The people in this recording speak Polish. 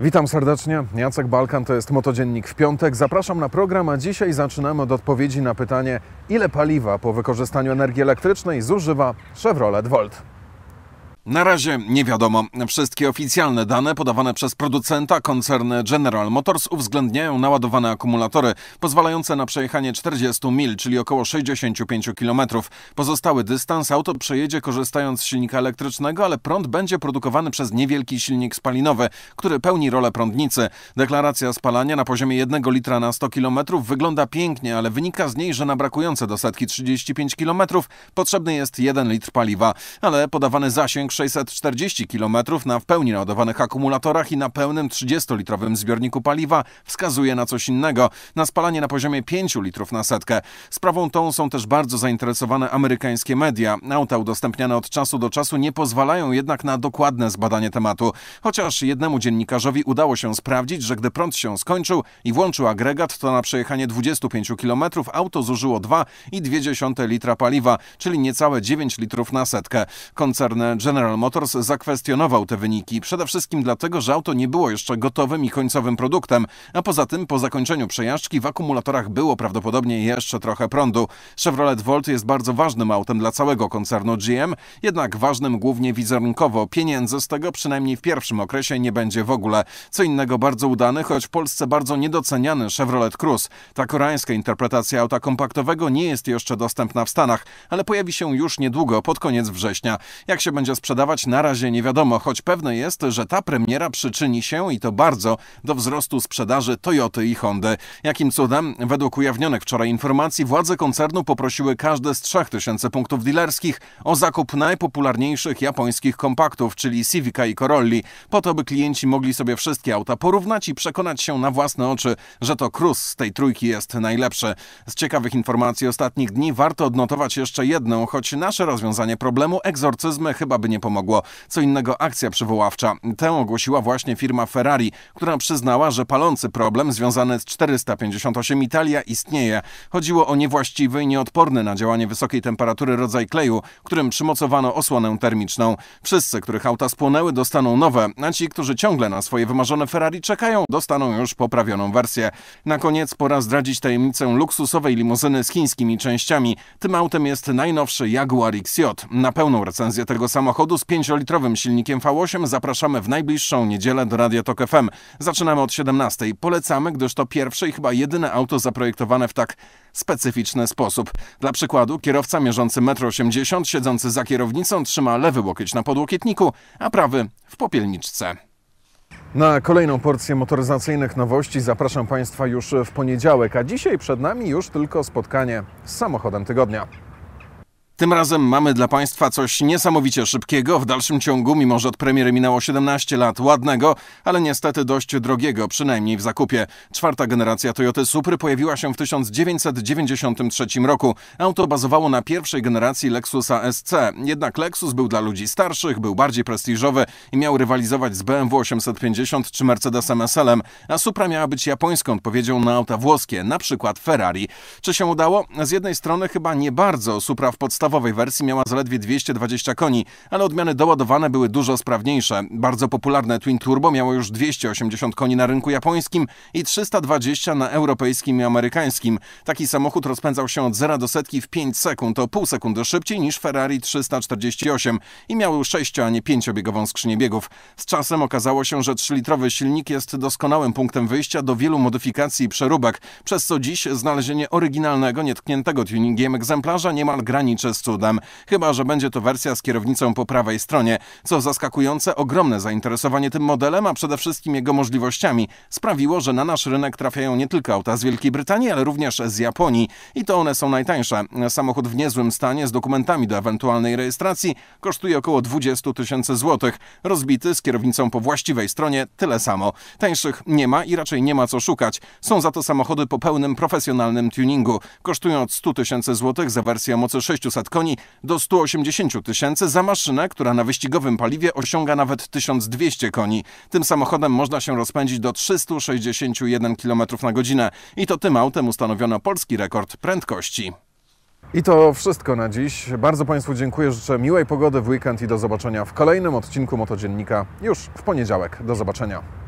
Witam serdecznie, Jacek Balkan, to jest Motodziennik w piątek. Zapraszam na program, a dzisiaj zaczynamy od odpowiedzi na pytanie, ile paliwa po wykorzystaniu energii elektrycznej zużywa Chevrolet Volt. Na razie nie wiadomo. Wszystkie oficjalne dane podawane przez producenta koncern General Motors uwzględniają naładowane akumulatory pozwalające na przejechanie 40 mil, czyli około 65 km. Pozostały dystans auto przejedzie korzystając z silnika elektrycznego, ale prąd będzie produkowany przez niewielki silnik spalinowy, który pełni rolę prądnicy. Deklaracja spalania na poziomie 1 litra na 100 km wygląda pięknie, ale wynika z niej, że na brakujące do setki 35 km potrzebny jest 1 litr paliwa, ale podawany zasięg 640 km na w pełni naładowanych akumulatorach i na pełnym 30-litrowym zbiorniku paliwa wskazuje na coś innego, na spalanie na poziomie 5 litrów na setkę. Sprawą tą są też bardzo zainteresowane amerykańskie media. Auta udostępniane od czasu do czasu nie pozwalają jednak na dokładne zbadanie tematu. Chociaż jednemu dziennikarzowi udało się sprawdzić, że gdy prąd się skończył i włączył agregat, to na przejechanie 25 km auto zużyło 2,2 litra paliwa, czyli niecałe 9 litrów na setkę. Koncern General General Motors zakwestionował te wyniki, przede wszystkim dlatego, że auto nie było jeszcze gotowym i końcowym produktem, a poza tym po zakończeniu przejażdżki w akumulatorach było prawdopodobnie jeszcze trochę prądu. Chevrolet Volt jest bardzo ważnym autem dla całego koncernu GM, jednak ważnym głównie wizerunkowo. Pieniędzy z tego przynajmniej w pierwszym okresie nie będzie w ogóle. Co innego bardzo udany, choć w Polsce bardzo niedoceniany Chevrolet Cruze. Ta koreańska interpretacja auta kompaktowego nie jest jeszcze dostępna w Stanach, ale pojawi się już niedługo, pod koniec września. Jak się będzie sprzedawał dawać na razie nie wiadomo, choć pewne jest, że ta premiera przyczyni się i to bardzo do wzrostu sprzedaży Toyoty i Hondy. Jakim cudem? Według ujawnionych wczoraj informacji władze koncernu poprosiły każde z 3000 punktów dealerskich o zakup najpopularniejszych japońskich kompaktów, czyli Civica i Corolli, po to by klienci mogli sobie wszystkie auta porównać i przekonać się na własne oczy, że to Cruz z tej trójki jest najlepszy. Z ciekawych informacji ostatnich dni warto odnotować jeszcze jedną, choć nasze rozwiązanie problemu egzorcyzmy chyba by nie nie pomogło. Co innego akcja przywoławcza. Tę ogłosiła właśnie firma Ferrari, która przyznała, że palący problem związany z 458 Italia istnieje. Chodziło o niewłaściwy i nieodporny na działanie wysokiej temperatury rodzaj kleju, którym przymocowano osłonę termiczną. Wszyscy, których auta spłonęły, dostaną nowe, a ci, którzy ciągle na swoje wymarzone Ferrari czekają, dostaną już poprawioną wersję. Na koniec pora zdradzić tajemnicę luksusowej limuzyny z chińskimi częściami. Tym autem jest najnowszy Jaguar XJ. Na pełną recenzję tego samochodu samochodu z 5-litrowym silnikiem V8 zapraszamy w najbliższą niedzielę do Radio Tok FM. Zaczynamy od 17. Polecamy, gdyż to pierwsze i chyba jedyne auto zaprojektowane w tak specyficzny sposób. Dla przykładu kierowca mierzący 1,80 m, siedzący za kierownicą trzyma lewy łokieć na podłokietniku, a prawy w popielniczce. Na kolejną porcję motoryzacyjnych nowości zapraszam Państwa już w poniedziałek, a dzisiaj przed nami już tylko spotkanie z samochodem tygodnia. Tym razem mamy dla Państwa coś niesamowicie szybkiego, w dalszym ciągu, mimo że od premiery minęło 17 lat, ładnego, ale niestety dość drogiego, przynajmniej w zakupie. Czwarta generacja Toyoty Supry pojawiła się w 1993 roku. Auto bazowało na pierwszej generacji Lexusa SC, jednak Lexus był dla ludzi starszych, był bardziej prestiżowy i miał rywalizować z BMW 850 czy Mercedesem SL-em, a Supra miała być japońską odpowiedzią na auta włoskie, na przykład Ferrari. Czy się udało? Z jednej strony chyba nie bardzo. Supra w podstawie podstawowej wersji miała zaledwie 220 koni, ale odmiany doładowane były dużo sprawniejsze. Bardzo popularne Twin Turbo miało już 280 koni na rynku japońskim i 320 na europejskim i amerykańskim. Taki samochód rozpędzał się od 0 do setki w 5 sekund, o pół sekundy szybciej niż Ferrari 348 i miał 6, a nie 5-biegową skrzynię biegów. Z czasem okazało się, że 3-litrowy silnik jest doskonałym punktem wyjścia do wielu modyfikacji i przeróbek, przez co dziś znalezienie oryginalnego, nietkniętego tuningiem egzemplarza niemal graniczy z cudem, chyba że będzie to wersja z kierownicą po prawej stronie, co zaskakujące ogromne zainteresowanie tym modelem, a przede wszystkim jego możliwościami, sprawiło, że na nasz rynek trafiają nie tylko auta z Wielkiej Brytanii, ale również z Japonii i to one są najtańsze. Samochód w niezłym stanie z dokumentami do ewentualnej rejestracji kosztuje około 20 tysięcy złotych, rozbity z kierownicą po właściwej stronie tyle samo. Tańszych nie ma i raczej nie ma co szukać. Są za to samochody po pełnym profesjonalnym tuningu. Kosztują od 100 tysięcy złotych za wersję o mocy 60000 kW koni do 180 tysięcy za maszynę, która na wyścigowym paliwie osiąga nawet 1200 koni. Tym samochodem można się rozpędzić do 361 km na godzinę i to tym autem ustanowiono polski rekord prędkości. I to wszystko na dziś. Bardzo Państwu dziękuję, życzę miłej pogody w weekend i do zobaczenia w kolejnym odcinku Motodziennika już w poniedziałek. Do zobaczenia.